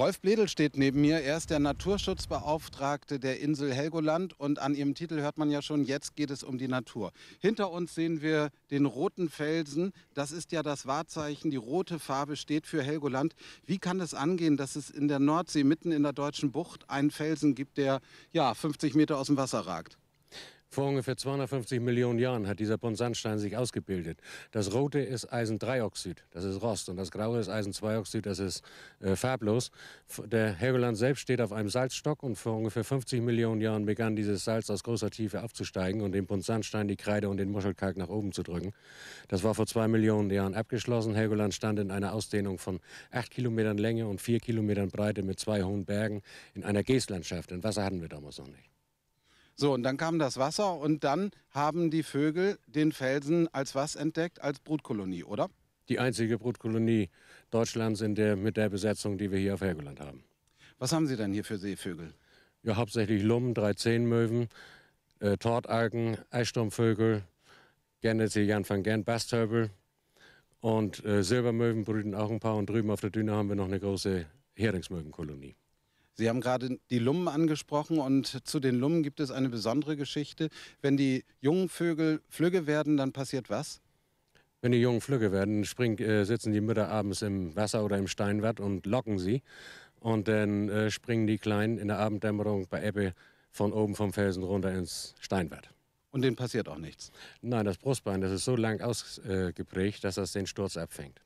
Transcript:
Rolf Bledel steht neben mir. Er ist der Naturschutzbeauftragte der Insel Helgoland und an ihrem Titel hört man ja schon, jetzt geht es um die Natur. Hinter uns sehen wir den roten Felsen. Das ist ja das Wahrzeichen. Die rote Farbe steht für Helgoland. Wie kann es angehen, dass es in der Nordsee mitten in der deutschen Bucht einen Felsen gibt, der ja 50 Meter aus dem Wasser ragt? Vor ungefähr 250 Millionen Jahren hat dieser Buntsandstein sich ausgebildet. Das Rote ist Eisen-3-Oxid, das ist Rost. Und das Graue ist Eisen-2-Oxid, das ist äh, farblos. Der Helgoland selbst steht auf einem Salzstock und vor ungefähr 50 Millionen Jahren begann dieses Salz aus großer Tiefe aufzusteigen und den Buntsandstein, die Kreide und den Muschelkalk nach oben zu drücken. Das war vor zwei Millionen Jahren abgeschlossen. Helgoland stand in einer Ausdehnung von acht Kilometern Länge und vier Kilometern Breite mit zwei hohen Bergen in einer Geestlandschaft. Denn Wasser hatten wir damals noch nicht. So, und dann kam das Wasser und dann haben die Vögel den Felsen als was entdeckt? Als Brutkolonie, oder? Die einzige Brutkolonie Deutschlands in der, mit der Besetzung, die wir hier auf Helgoland haben. Was haben Sie denn hier für Seevögel? Ja, hauptsächlich Lummen, drei Zehnmöwen, äh, Tortalken, Eissturmvögel, Gernetze, Jan van Gern, Bastörbel und äh, Silbermöwen brüten auch ein paar. Und drüben auf der Düne haben wir noch eine große Heringsmöwenkolonie. Sie haben gerade die Lummen angesprochen und zu den Lummen gibt es eine besondere Geschichte. Wenn die jungen Vögel Flügge werden, dann passiert was? Wenn die jungen Flügge werden, springen, äh, sitzen die Mütter abends im Wasser oder im Steinwatt und locken sie. Und dann äh, springen die Kleinen in der Abenddämmerung bei Ebbe von oben vom Felsen runter ins Steinwatt. Und denen passiert auch nichts? Nein, das Brustbein, das ist so lang ausgeprägt, dass das den Sturz abfängt.